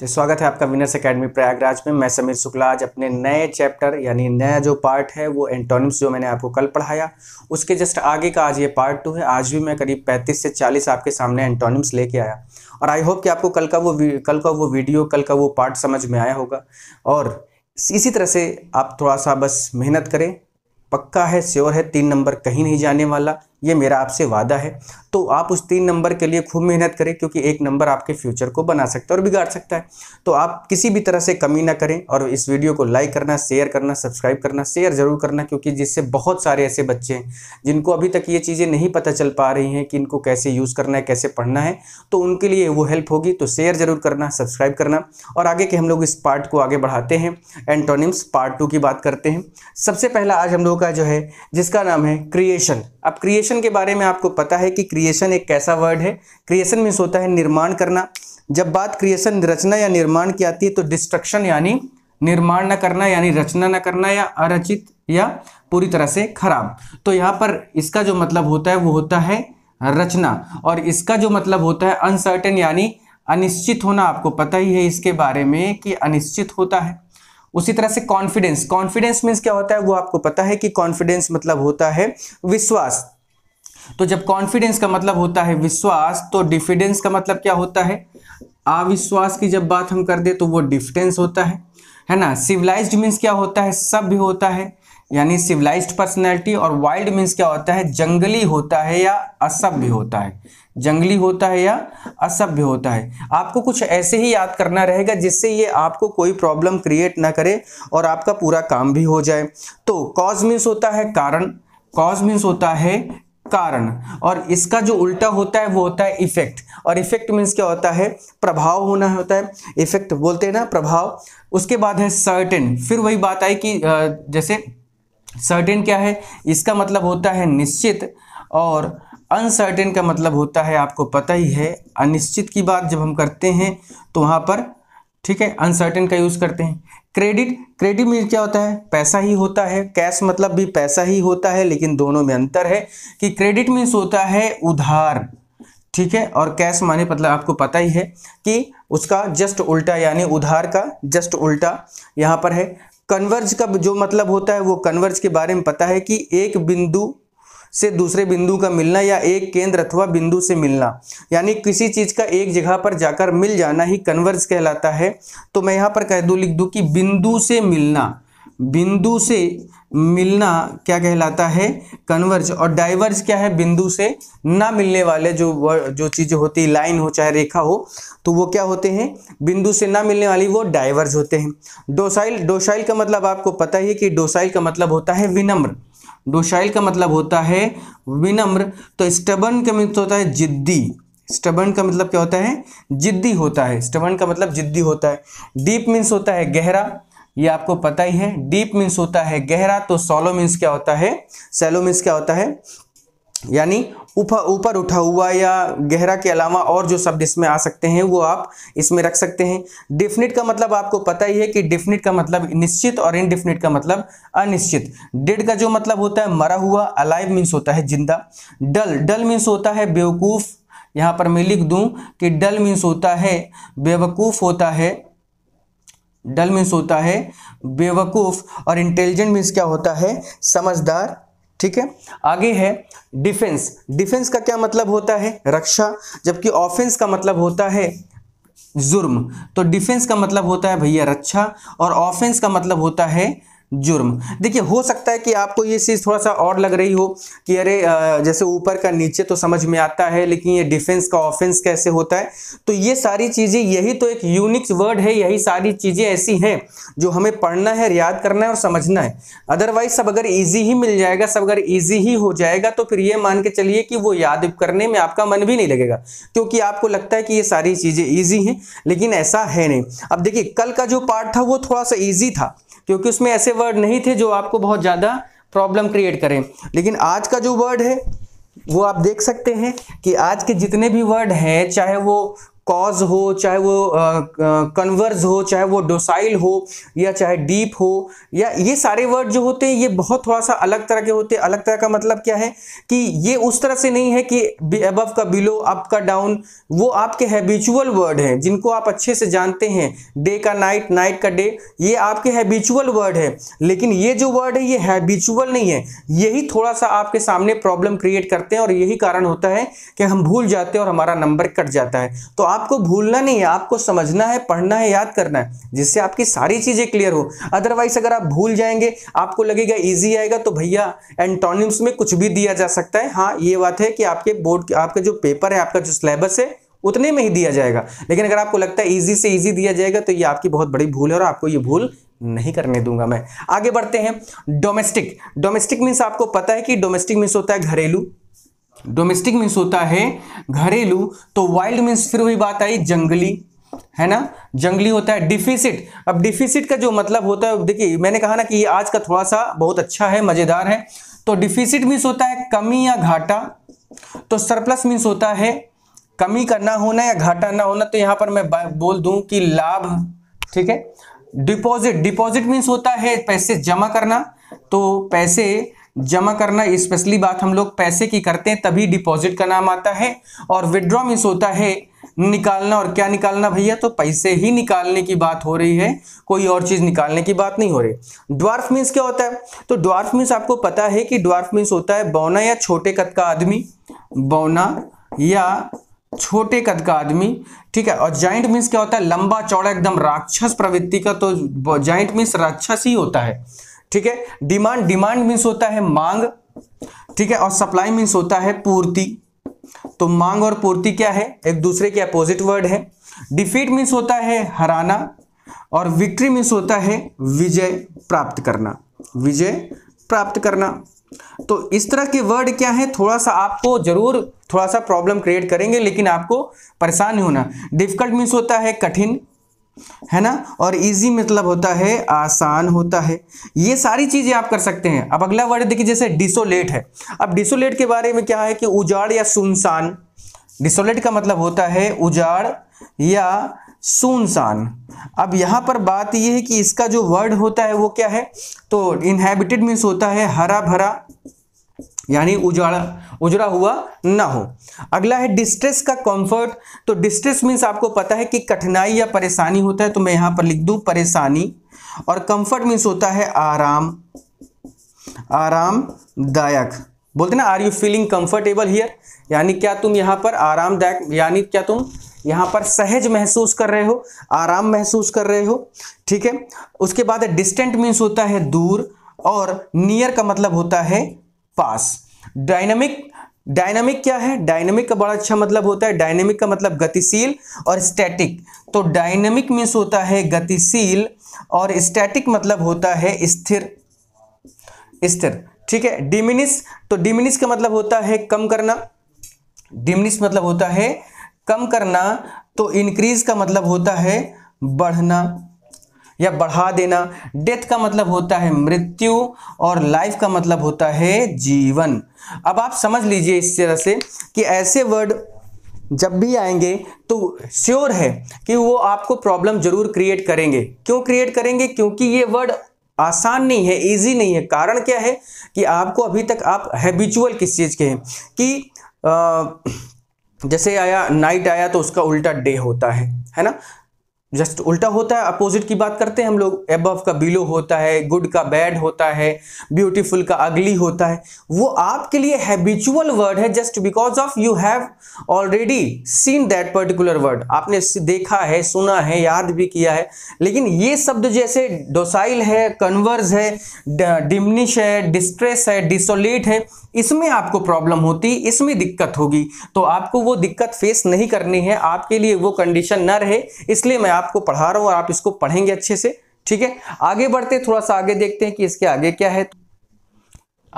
तो स्वागत है आपका विनर्स एकेडमी प्रयागराज में मैं समीर शुक्ला आज अपने नए चैप्टर यानी नया जो पार्ट है वो एंटोनिम्स जो मैंने आपको कल पढ़ाया उसके जस्ट आगे का आज ये पार्ट टू है आज भी मैं करीब 35 से 40 आपके सामने एंटोनिम्स लेके आया और आई होप कि आपको कल का वो कल का वो वीडियो कल का वो पार्ट समझ में आया होगा और इसी तरह से आप थोड़ा सा बस मेहनत करें पक्का है श्योर है तीन नंबर कहीं नहीं जाने वाला ये मेरा आपसे वादा है तो आप उस तीन नंबर के लिए खूब मेहनत करें क्योंकि एक नंबर आपके फ्यूचर को बना सकता है और बिगाड़ सकता है तो आप किसी भी तरह से कमी ना करें और इस वीडियो को लाइक करना शेयर करना सब्सक्राइब करना शेयर ज़रूर करना क्योंकि जिससे बहुत सारे ऐसे बच्चे हैं जिनको अभी तक ये चीज़ें नहीं पता चल पा रही हैं कि इनको कैसे यूज़ करना है कैसे पढ़ना है तो उनके लिए वो हेल्प होगी तो शेयर ज़रूर करना सब्सक्राइब करना और आगे के हम लोग इस पार्ट को आगे बढ़ाते हैं एंटोनिम्स पार्ट टू की बात करते हैं सबसे पहला आज हम लोगों का जो है जिसका नाम है क्रिएशन अब क्रिएशन के बारे में आपको पता है कि क्रिएशन एक कैसा वर्ड है क्रिएशन मीन्स होता है निर्माण करना जब बात क्रिएशन रचना या निर्माण की आती है तो डिस्ट्रक्शन यानी निर्माण न करना यानी रचना न करना या अरचित या पूरी तरह से खराब तो यहाँ पर इसका जो मतलब होता है वो होता है रचना और इसका जो मतलब होता है अनसर्टेन यानी अनिश्चित होना आपको पता ही है इसके बारे में कि अनिश्चित होता है उसी तरह से कॉन्फिडेंस कॉन्फिडेंस मीन्स क्या होता है वो आपको पता है कि कॉन्फिडेंस मतलब होता है विश्वास तो जब कॉन्फिडेंस का मतलब होता है विश्वास तो डिफिडेंस का मतलब क्या होता है अविश्वास की जब बात हम कर दे तो वो डिफिडेंस होता है है ना सिविलाइज्ड मीन्स क्या होता है सब भी होता है यानी सिविलाइज्ड पर्सनैलिटी और वाइल्ड मीन्स क्या होता है जंगली होता है या असभ्य होता है जंगली होता है या असभ्य होता है आपको कुछ ऐसे ही याद करना रहेगा जिससे ये आपको कोई प्रॉब्लम क्रिएट ना करे और आपका पूरा काम भी हो जाए तो कॉज मीन्स होता है कारण कॉज मीन्स होता है कारण और इसका जो उल्टा होता है वो होता है इफेक्ट और इफेक्ट मीन्स क्या होता है प्रभाव होना होता है इफेक्ट बोलते हैं ना प्रभाव उसके बाद है सर्टेन फिर वही बात आई कि जैसे सर्टेन क्या है इसका मतलब होता है निश्चित और अनसर्टेन का मतलब होता है आपको पता ही है अनिश्चित की बात जब हम करते हैं तो वहाँ पर ठीक है अनसर्टेन का यूज़ करते हैं क्रेडिट क्रेडिट में क्या होता है पैसा ही होता है कैश मतलब भी पैसा ही होता है लेकिन दोनों में अंतर है कि क्रेडिट मीन्स होता है उधार ठीक है और कैश माने मतलब आपको पता ही है कि उसका जस्ट उल्टा यानी उधार का जस्ट उल्टा यहाँ पर है कन्वर्ज का जो मतलब होता है वो कन्वर्ज के बारे में पता है कि एक बिंदु से दूसरे बिंदु का मिलना या एक केंद्र अथवा बिंदु से मिलना यानी किसी चीज़ का एक जगह पर जाकर मिल जाना ही कन्वर्ज कहलाता है तो मैं यहाँ पर कह दू लिख दू कि बिंदु से मिलना बिंदु से मिलना क्या कहलाता है कन्वर्ज और डाइवर्ज क्या है बिंदु से ना मिलने वाले जो जो चीज़ें होती है लाइन हो चाहे रेखा हो तो वो क्या होते हैं बिंदु से ना मिलने वाली वो डाइवर्ज होते हैं डोसाइल डोसाइल का मतलब आपको पता ही कि डोसाइल का मतलब होता है विनम्र डोशाइल का मतलब होता है विनम्र तो स्टबन का मतलब होता है जिद्दी स्टबन का मतलब क्या होता है जिद्दी होता है स्टबन का मतलब जिद्दी होता है डीप मीन्स होता है गहरा ये आपको पता ही है डीप मीन्स होता है गहरा तो सोलो मीन्स क्या होता है सेलो मीन्स क्या होता है यानी ऊपर ऊपर उठा हुआ या गहरा के अलावा और जो शब्द इसमें आ सकते हैं वो आप इसमें रख सकते हैं डिफिनिट का मतलब आपको पता ही है कि डिफिनिट का मतलब निश्चित और इनडिफिनिट का मतलब अनिश्चित डेड का जो मतलब होता है मरा हुआ अलाइव मीन्स होता है जिंदा डल डल मीन्स होता है बेवकूफ़ यहां पर मैं लिख दू कि डल मीन्स होता है बेवकूफ़ होता है डल मीन्स होता है बेवकूफ़ और इंटेलिजेंट मीन्स क्या होता है समझदार ठीक है आगे है डिफेंस डिफेंस का क्या मतलब होता है रक्षा जबकि ऑफेंस का मतलब होता है जुर्म तो डिफेंस का मतलब होता है भैया रक्षा और ऑफेंस का मतलब होता है जुर्म देखिए हो सकता है कि आपको ये चीज़ थोड़ा सा और लग रही हो कि अरे जैसे ऊपर का नीचे तो समझ में आता है लेकिन ये डिफेंस का ऑफेंस कैसे होता है तो ये सारी चीज़ें यही तो एक यूनिक वर्ड है यही सारी चीज़ें ऐसी हैं जो हमें पढ़ना है याद करना है और समझना है अदरवाइज सब अगर ईजी ही मिल जाएगा सब अगर ईजी ही हो जाएगा तो फिर ये मान के चलिए कि वो याद करने में आपका मन भी नहीं लगेगा क्योंकि आपको लगता है कि ये सारी चीज़ें ईजी हैं लेकिन ऐसा है नहीं अब देखिए कल का जो पार्ट था वो थोड़ा सा ईजी था क्योंकि उसमें ऐसे वर्ड नहीं थे जो आपको बहुत ज़्यादा प्रॉब्लम क्रिएट करें लेकिन आज का जो वर्ड है वो आप देख सकते हैं कि आज के जितने भी वर्ड हैं चाहे वो कॉज हो चाहे वो कन्वर्ज हो चाहे वो डोसाइल हो या चाहे डीप हो या ये सारे वर्ड जो होते हैं ये बहुत थोड़ा सा अलग तरह के होते हैं अलग तरह का मतलब क्या है कि ये उस तरह से नहीं है कि अबव का बिलो अप का डाउन वो आपके हैबिचुअल वर्ड हैं जिनको आप अच्छे से जानते हैं डे का नाइट नाइट का डे ये आपके हैबिचुअल वर्ड है लेकिन ये जो वर्ड है ये हैबिचुअल नहीं है यही थोड़ा सा आपके सामने प्रॉब्लम क्रिएट करते हैं और यही कारण होता है कि हम भूल जाते हैं और हमारा नंबर कट जाता है तो आप आपको भूलना नहीं है आपको समझना है पढ़ना है याद करना है जिससे आपकी सारी चीज़ें क्लियर हो अदरवाइज अगर आप भूल जाएंगे आपको लगेगा ईजी आएगा तो भैया एंटोनिम्स में कुछ भी दिया जा सकता है हाँ ये बात है कि आपके बोर्ड आपका जो पेपर है आपका जो सिलेबस है उतने में ही दिया जाएगा लेकिन अगर आपको लगता है ईजी से ईजी दिया जाएगा तो ये आपकी बहुत बड़ी भूल है और आपको ये भूल नहीं करने दूंगा मैं आगे बढ़ते हैं डोमेस्टिक डोमेस्टिक मीन्स आपको पता है कि डोमेस्टिक मीन्स होता है घरेलू डोमेस्टिक मीन्स होता है घरेलू तो वाइल्ड मीन्स फिर वही बात आई जंगली है ना जंगली होता है डिफिसिट अब डिफिसिट का जो मतलब होता है देखिए मैंने कहा ना कि ये आज का थोड़ा सा बहुत अच्छा है मज़ेदार है तो डिफिसिट मीन्स होता है कमी या घाटा तो सरप्लस मीन्स होता है कमी का ना होना या घाटा ना होना तो यहां पर मैं बोल दू कि लाभ ठीक है डिपॉजिट डिपॉजिट मीन्स होता है पैसे जमा करना तो पैसे जमा करना स्पेशली बात हम लोग पैसे की करते हैं तभी डिपॉजिट का नाम आता है और विड्रॉ मिस होता है निकालना और क्या निकालना भैया तो पैसे ही निकालने की बात हो रही है कोई और चीज़ निकालने की बात नहीं हो रही ड्वार्फ मीन्स क्या होता है तो ड्वार्फ मीन्स आपको पता है कि ड्वार्फ मीन्स होता है बौना या छोटे कद का आदमी बौना या छोटे कद का आदमी ठीक है और जाइंट मीन्स क्या होता है लंबा चौड़ा एकदम राक्षस प्रवृत्ति का तो जाइंट मीन्स राक्षस ही होता है ठीक है डिमांड डिमांड मीन्स होता है मांग ठीक है और सप्लाई मीन्स होता है पूर्ति तो मांग और पूर्ति क्या है एक दूसरे के अपोजिट वर्ड है डिफीट मीन्स होता है हराना और विक्ट्री मीन्स होता है विजय प्राप्त करना विजय प्राप्त करना तो इस तरह के वर्ड क्या है थोड़ा सा आपको जरूर थोड़ा सा प्रॉब्लम क्रिएट करेंगे लेकिन आपको परेशान नहीं होना डिफिकल्ट मीन्स होता है कठिन है ना और इजी मतलब होता है आसान होता है ये सारी चीज़ें आप कर सकते हैं अब अगला वर्ड देखिए जैसे डिसोलेट है अब डिसोलेट के बारे में क्या है कि उजाड़ या सुनसान डिसोलेट का मतलब होता है उजाड़ या सुनसान अब यहां पर बात यह है कि इसका जो वर्ड होता है वो क्या है तो इनहेबिटेड मीन्स होता है हरा भरा यानी उजाड़ा उजड़ा हुआ ना हो अगला है डिस्ट्रेस का कंफर्ट तो डिस्ट्रेस मीन्स आपको पता है कि कठिनाई या परेशानी होता है तो मैं यहां पर लिख दू परेशानी और कंफर्ट मीन्स होता है आराम आरामदायक बोलते ना are you feeling comfortable here यानी क्या तुम यहां पर आरामदायक यानी क्या तुम यहां पर सहज महसूस कर रहे हो आराम महसूस कर रहे हो ठीक है उसके बाद डिस्टेंट मीन्स होता है दूर और नियर का मतलब होता है पास डायनामिक डायनामिक क्या है डायनामिक का बड़ा अच्छा मतलब होता है डायनेमिक का मतलब गतिशील और स्टैटिक तो डायनेमिक मीन्स होता है गतिशील और स्टैटिक मतलब होता है स्थिर स्थिर ठीक है डिमिनिस तो डिमिनिस का मतलब होता है कम करना डिमिनिस मतलब होता है कम करना तो इंक्रीज का मतलब होता है बढ़ना या बढ़ा देना डेथ का मतलब होता है मृत्यु और लाइफ का मतलब होता है जीवन अब आप समझ लीजिए इस तरह से कि ऐसे वर्ड जब भी आएंगे तो श्योर है कि वो आपको प्रॉब्लम जरूर क्रिएट करेंगे क्यों क्रिएट करेंगे क्योंकि ये वर्ड आसान नहीं है इजी नहीं है कारण क्या है कि आपको अभी तक आप हैबिचुअल किस चीज़ के हैं कि आ, जैसे आया नाइट आया तो उसका उल्टा डे होता है है ना जस्ट उल्टा होता है अपोजिट की बात करते हैं हम लोग एबव का बिलो होता है गुड का बैड होता है ब्यूटीफुल का अगली होता है वो आपके लिए हैबिचुअल वर्ड है just because of you have already seen that particular word आपने देखा है सुना है याद भी किया है लेकिन ये शब्द जैसे डोसाइल है कन्वर्स है डिमनिश है डिस्ट्रेस है डिसोलेट है इसमें आपको प्रॉब्लम होती इसमें दिक्कत होगी तो आपको वो दिक्कत फेस नहीं करनी है आपके लिए वो कंडीशन ना रहे इसलिए मैं आपको पढ़ा रहा हूँ और आप इसको पढ़ेंगे अच्छे से ठीक है आगे बढ़ते थोड़ा सा आगे देखते हैं कि इसके आगे क्या है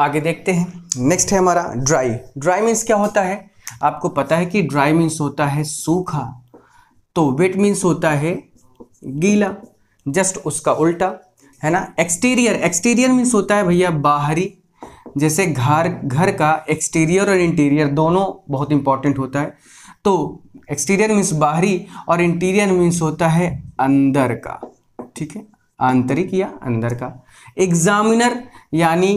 आगे देखते हैं नेक्स्ट है हमारा ड्राई ड्राई मीन्स क्या होता है आपको पता है कि ड्राई मीन्स होता है सूखा तो वेट मीन्स होता है गीला जस्ट उसका उल्टा है ना एक्सटीरियर एक्सटीरियर मीन्स होता है भैया बाहरी जैसे घर घर का एक्सटीरियर और इंटीरियर दोनों बहुत इंपॉर्टेंट होता है तो एक्सटीरियर मीन्स बाहरी और इंटीरियर मीन्स होता है अंदर का ठीक है आंतरिक या अंदर का एग्जामिनर यानी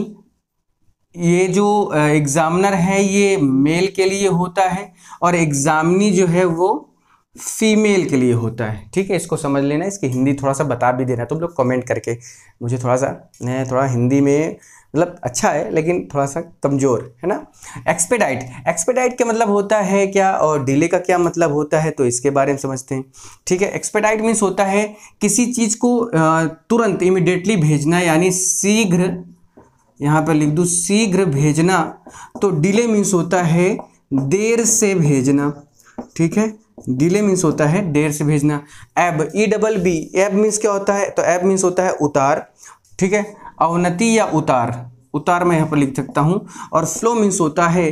ये जो एग्जामिनर है ये मेल के लिए होता है और एग्जामिनी जो है वो फीमेल के लिए होता है ठीक है इसको समझ लेना इसकी हिंदी थोड़ा सा बता भी देना तुम लोग कमेंट करके मुझे थोड़ा सा मैं थोड़ा हिंदी में मतलब अच्छा है लेकिन थोड़ा सा कमज़ोर है ना एक्सपेडाइट एक्सपेडाइट का मतलब होता है क्या और डिले का क्या मतलब होता है तो इसके बारे में समझते हैं ठीक है एक्सपेडाइट मीन्स होता है किसी चीज़ को तुरंत इमिडिएटली भेजना यानी शीघ्र यहाँ पर लिख दूँ शीघ्र भेजना तो डिले मीन्स होता है देर से भेजना ठीक है डिले मीन्स होता है देर से भेजना ebb E double B ebb means क्या होता है तो एब मीन्स होता है उतार ठीक है अवनति या उतार उतार मैं यहाँ पर लिख सकता हूँ और फ्लो मीन्स होता है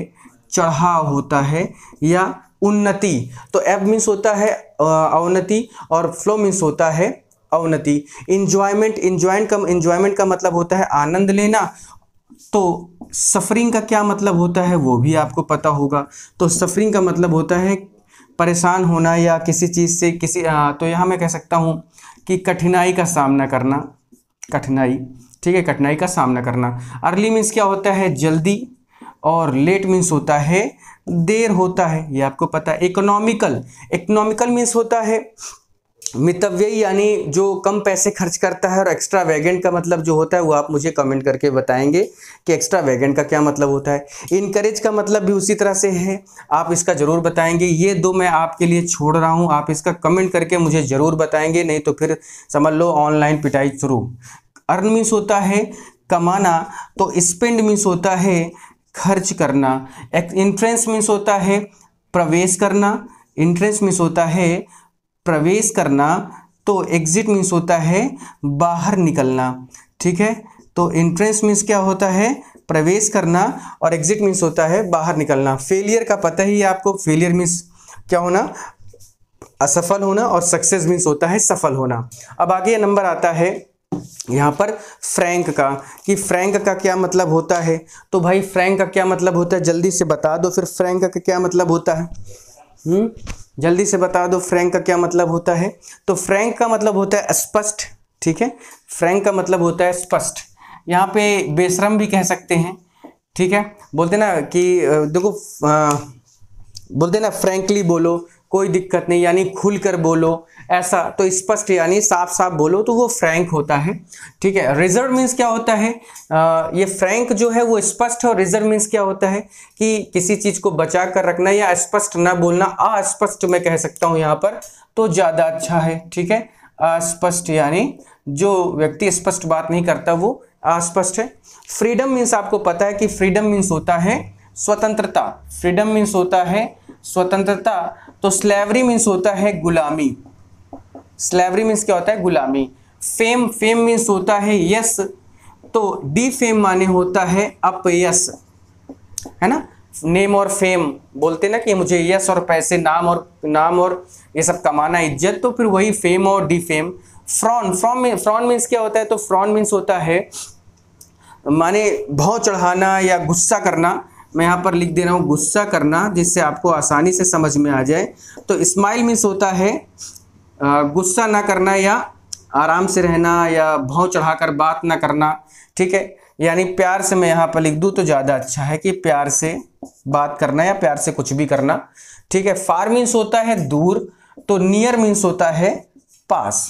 चढ़ाव होता है या उन्नति तो एब मीन्स होता है अवनति और फ्लो मीन्स होता है अवनति इंजॉयमेंट इंजॉयमेंट का इंजॉयमेंट का मतलब होता है आनंद लेना तो सफरिंग का क्या मतलब होता है वो भी आपको पता होगा तो सफरिंग का मतलब होता है परेशान होना या किसी चीज़ से किसी आ, तो यहाँ मैं कह सकता हूँ कि कठिनाई का सामना करना कठिनाई ठीक है कठिनाई का सामना करना अर्ली मीन्स क्या होता है जल्दी और लेट मीन्स होता है देर होता है ये आपको पता है इकोनॉमिकल इकोनॉमिकल मीन्स होता है मितव्ययी यानी जो कम पैसे खर्च करता है और एक्स्ट्रा वैगेंट का मतलब जो होता है वो आप मुझे कमेंट करके बताएंगे कि एक्स्ट्रा वैगेंट का क्या मतलब होता है इनकरेज का मतलब भी उसी तरह से है आप इसका ज़रूर बताएंगे ये दो मैं आपके लिए छोड़ रहा हूँ आप इसका कमेंट करके मुझे ज़रूर बताएंगे नहीं तो फिर समझ लो ऑनलाइन पिटाई शुरू अर्न मीन्स होता है कमाना तो स्पेंड मीन्स होता है खर्च करना इंट्रेंस मीन्स होता है प्रवेश करना इंट्रेंस मीन्स होता है प्रवेश करना तो एग्जिट मीन्स होता है बाहर निकलना ठीक है तो इंट्रेंस मीन्स क्या होता है प्रवेश करना और एग्जिट मीन्स होता है बाहर निकलना फेलियर का पता ही है आपको फेलियर मीन्स क्या होना असफल होना और सक्सेस मीन्स होता है सफल होना अब आगे नंबर आता है यहाँ पर फ्रैंक का कि फ्रैंक का क्या मतलब होता है तो भाई फ्रैंक का क्या मतलब होता है जल्दी से बता दो फिर फ्रैंक का क्या मतलब होता है हुँ? हम्म? जल्दी से बता दो फ्रैंक का क्या मतलब होता है तो फ्रैंक का मतलब होता है स्पष्ट ठीक है फ्रैंक का मतलब होता है स्पष्ट यहाँ पे बेशरम भी कह सकते हैं ठीक है बोलते ना कि देखो बोलते ना फ्रैंकली बोलो कोई दिक्कत नहीं यानी खुलकर बोलो ऐसा तो स्पष्ट यानी साफ साफ बोलो तो वो फ्रैंक होता है ठीक है रिजर्व मीन्स क्या होता है आ, ये फ्रैंक जो है वो स्पष्ट और रिजर्व मीन्स क्या होता है कि किसी चीज़ को बचा कर रखना या स्पष्ट ना बोलना अस्पष्ट मैं कह सकता हूँ यहाँ पर तो ज़्यादा अच्छा है ठीक है अस्पष्ट यानी जो व्यक्ति स्पष्ट बात नहीं करता वो अस्पष्ट है फ्रीडम मीन्स आपको पता है कि फ्रीडम मीन्स होता है स्वतंत्रता फ्रीडम मीन्स होता है स्वतंत्रता तो स्लेवरी मीन्स होता है गुलामी स्लेवरी मीन्स क्या होता है गुलामी फेम फेम मीन्स होता है यस तो डी फेम माने होता है अपयस है ना नेम और फेम बोलते ना कि मुझे यस और पैसे नाम और नाम और ये सब कमाना इज्जत तो फिर वही फेम और defame frown frown frown means क्या होता है तो फ्रॉन मीन्स होता है माने भाव चढ़ाना या गुस्सा करना मैं यहाँ पर लिख दे रहा हूँ गुस्सा करना जिससे आपको आसानी से समझ में आ जाए तो स्माइल मीन्स होता है गुस्सा ना करना या आराम से रहना या भाव चढ़ाकर बात ना करना ठीक है यानी प्यार से मैं यहाँ पर लिख दूँ तो ज़्यादा अच्छा है कि प्यार से बात करना या प्यार से कुछ भी करना ठीक है फार मीन्स होता है दूर तो नियर मीन्स होता है पास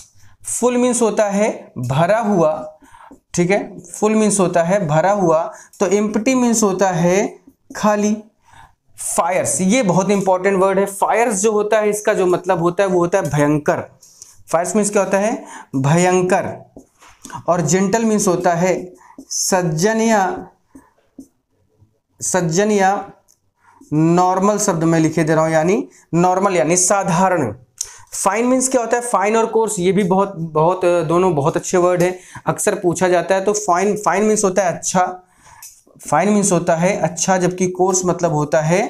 फुल मीन्स होता है भरा हुआ ठीक है फुल मीन्स होता है भरा हुआ तो एम्पटी मीन्स होता है खाली फायर्स ये बहुत इंपॉर्टेंट वर्ड है फायर्स जो होता है इसका जो मतलब होता है वो होता है भयंकर फायर्स मीन्स क्या होता है भयंकर और जेंटल मीन्स होता है सज्जन या सज्जन या नॉर्मल शब्द में लिखे दे रहा हूं यानी नॉर्मल यानी साधारण फाइन मीन्स क्या होता है फाइन और कोर्स ये भी बहुत बहुत दोनों बहुत अच्छे वर्ड है अक्सर पूछा जाता है तो फाइन फाइन मीन्स होता है अच्छा फाइन मीन्स होता है अच्छा जबकि कोर्स मतलब होता है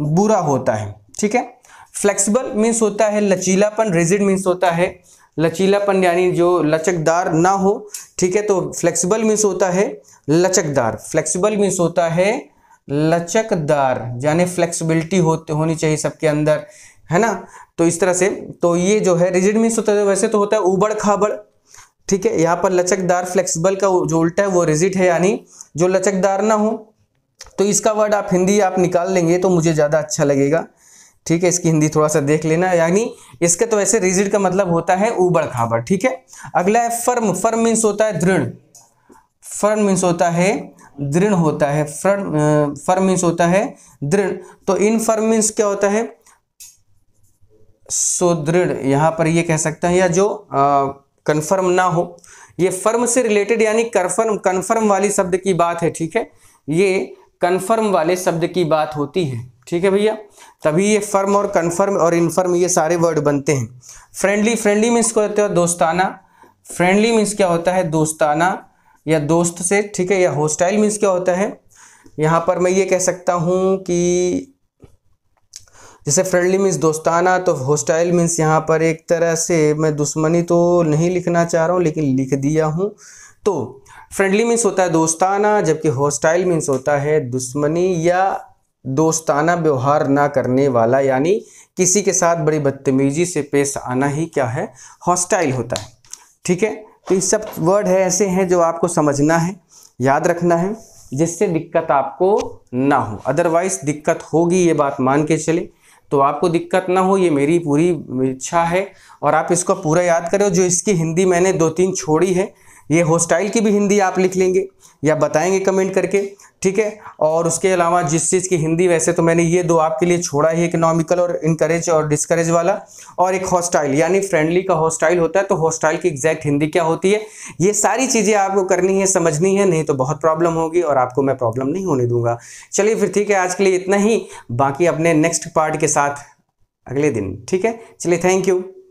बुरा होता है ठीक है फ्लेक्सिबल मीन्स होता है लचीलापन रिजिड मीन्स होता है लचीलापन यानी जो लचकदार ना हो ठीक है तो फ्लेक्सिबल मीन्स होता है लचकदार फ्लेक्सिबल मीन्स होता है लचकदार यानी फ्लेक्सिबिलिटी होते होनी चाहिए सबके अंदर है ना तो इस तरह से तो ये जो है रिजिड मीन्स होता है वैसे तो होता है उबड़ खाबड़ ठीक है यहाँ पर लचकदार फ्लेक्सिबल का जो उल्टा है वो रिजिट है यानी जो लचकदार ना हो तो इसका वर्ड आप हिंदी आप निकाल लेंगे तो मुझे ज़्यादा अच्छा लगेगा ठीक है इसकी हिंदी थोड़ा सा देख लेना यानी इसके तो ऐसे रिजिट का मतलब होता है उबड़ खाबड़ ठीक है अगला है फर्म फर्म मीन्स होता है दृढ़ फर्म मीन्स होता है दृढ़ होता है फर्म फर्म मीन्स होता है दृढ़ तो इन फर्म मीन्स क्या होता है सुदृढ़ यहाँ पर ये कह सकते हैं या जो आ, कन्फर्म ना हो ये फर्म से रिलेटेड यानी कन्फर्म कन्फर्म वाली शब्द की बात है ठीक है ये कन्फर्म वाले शब्द की बात होती है ठीक है भैया तभी ये फर्म और कन्फर्म और इनफर्म ये सारे वर्ड बनते हैं फ्रेंडली फ्रेंडली मीन्स क्या होता है दोस्ताना फ्रेंडली मीन्स क्या होता है दोस्ताना या दोस्त से ठीक है या होस्टाइल मीन्स क्या होता है यहाँ पर मैं ये कह सकता हूँ कि जैसे फ्रेंडली मीन्स दोस्ताना तो होस्टाइल मीन्स यहाँ पर एक तरह से मैं दुश्मनी तो नहीं लिखना चाह रहा हूँ लेकिन लिख दिया हूँ तो फ्रेंडली मीन्स होता है दोस्ताना जबकि होस्टाइल मीन्स होता है दुश्मनी या दोस्ताना व्यवहार ना करने वाला यानी किसी के साथ बड़ी बदतमीजी से पेश आना ही क्या है हॉस्टाइल होता है ठीक है तो ये सब वर्ड है ऐसे हैं जो आपको समझना है याद रखना है जिससे दिक्कत आपको ना हो अदरवाइज दिक्कत होगी ये बात मान के चले तो आपको दिक्कत ना हो ये मेरी पूरी इच्छा है और आप इसको पूरा याद करें जो इसकी हिंदी मैंने दो तीन छोड़ी है ये होस्टाइल की भी हिंदी आप लिख लेंगे या बताएंगे कमेंट करके ठीक है और उसके अलावा जिस चीज़ की हिंदी वैसे तो मैंने ये दो आपके लिए छोड़ा ही इकोनॉमिकल और इनकरेज और डिस्करेज वाला और एक हॉस्टाइल यानी फ्रेंडली का हॉस्टाइल होता है तो हॉस्टाइल की एग्जैक्ट हिंदी क्या होती है ये सारी चीज़ें आपको करनी है समझनी है नहीं तो बहुत प्रॉब्लम होगी और आपको मैं प्रॉब्लम नहीं होने दूंगा चलिए फिर ठीक है आज के लिए इतना ही बाकी अपने नेक्स्ट पार्ट के साथ अगले दिन ठीक है चलिए थैंक यू